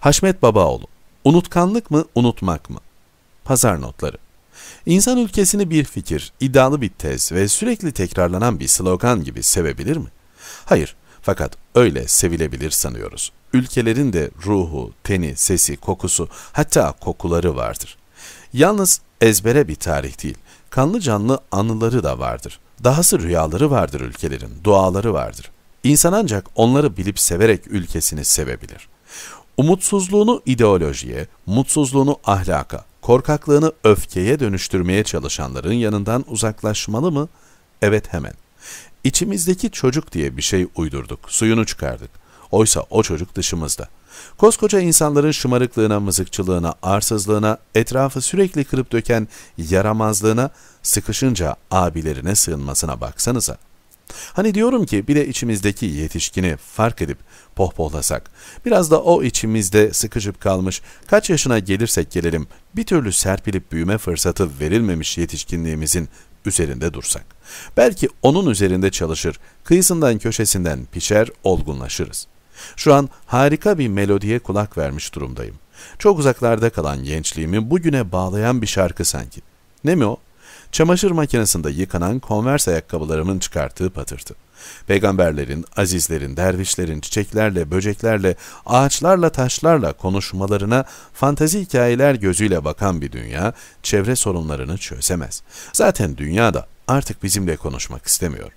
Haşmet Babaoğlu, unutkanlık mı, unutmak mı? Pazar notları. İnsan ülkesini bir fikir, iddialı bir tez ve sürekli tekrarlanan bir slogan gibi sevebilir mi? Hayır, fakat öyle sevilebilir sanıyoruz. Ülkelerin de ruhu, teni, sesi, kokusu, hatta kokuları vardır. Yalnız ezbere bir tarih değil, kanlı canlı anıları da vardır. Dahası rüyaları vardır ülkelerin, duaları vardır. İnsan ancak onları bilip severek ülkesini sevebilir. Umutsuzluğunu ideolojiye, mutsuzluğunu ahlaka, korkaklığını öfkeye dönüştürmeye çalışanların yanından uzaklaşmalı mı? Evet hemen. İçimizdeki çocuk diye bir şey uydurduk, suyunu çıkardık. Oysa o çocuk dışımızda. Koskoca insanların şımarıklığına, mızıkçılığına, arsızlığına, etrafı sürekli kırıp döken yaramazlığına, sıkışınca abilerine sığınmasına baksanıza.'' Hani diyorum ki bile içimizdeki yetişkini fark edip pohpohlasak, biraz da o içimizde sıkışıp kalmış, kaç yaşına gelirsek gelelim bir türlü serpilip büyüme fırsatı verilmemiş yetişkinliğimizin üzerinde dursak. Belki onun üzerinde çalışır, kıyısından köşesinden pişer, olgunlaşırız. Şu an harika bir melodiye kulak vermiş durumdayım. Çok uzaklarda kalan gençliğimi bugüne bağlayan bir şarkı sanki. Ne mi o? çamaşır makinesinde yıkanan konvers ayakkabılarımın çıkarttığı patırtı. Peygamberlerin, azizlerin, dervişlerin çiçeklerle, böceklerle, ağaçlarla, taşlarla konuşmalarına fantazi hikayeler gözüyle bakan bir dünya çevre sorunlarını çözemez. Zaten dünya da artık bizimle konuşmak istemiyor.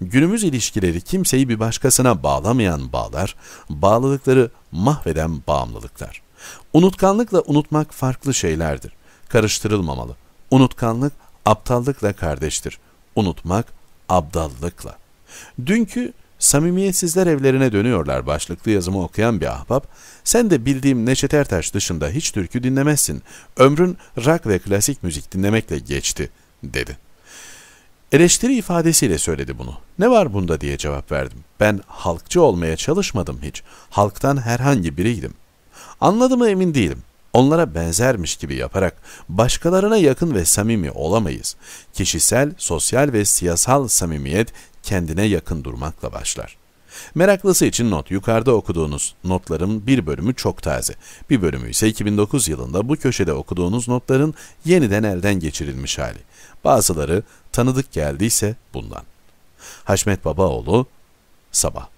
Günümüz ilişkileri kimseyi bir başkasına bağlamayan bağlar, bağlılıkları mahveden bağımlılıklar. Unutkanlıkla unutmak farklı şeylerdir. Karıştırılmamalı. Unutkanlık aptallıkla kardeştir. Unutmak abdallıkla. Dünkü Samimiyetsizler evlerine dönüyorlar başlıklı yazımı okuyan bir ahbap, sen de bildiğim Neşet Ertaş dışında hiç türkü dinlemezsin, ömrün rock ve klasik müzik dinlemekle geçti, dedi. Eleştiri ifadesiyle söyledi bunu. Ne var bunda diye cevap verdim. Ben halkçı olmaya çalışmadım hiç. Halktan herhangi biriydim. Anladı emin değilim. Onlara benzermiş gibi yaparak başkalarına yakın ve samimi olamayız. Kişisel, sosyal ve siyasal samimiyet kendine yakın durmakla başlar. Meraklısı için not, yukarıda okuduğunuz notların bir bölümü çok taze. Bir bölümü ise 2009 yılında bu köşede okuduğunuz notların yeniden elden geçirilmiş hali. Bazıları tanıdık geldiyse bundan. Haşmet Babaoğlu, Sabah.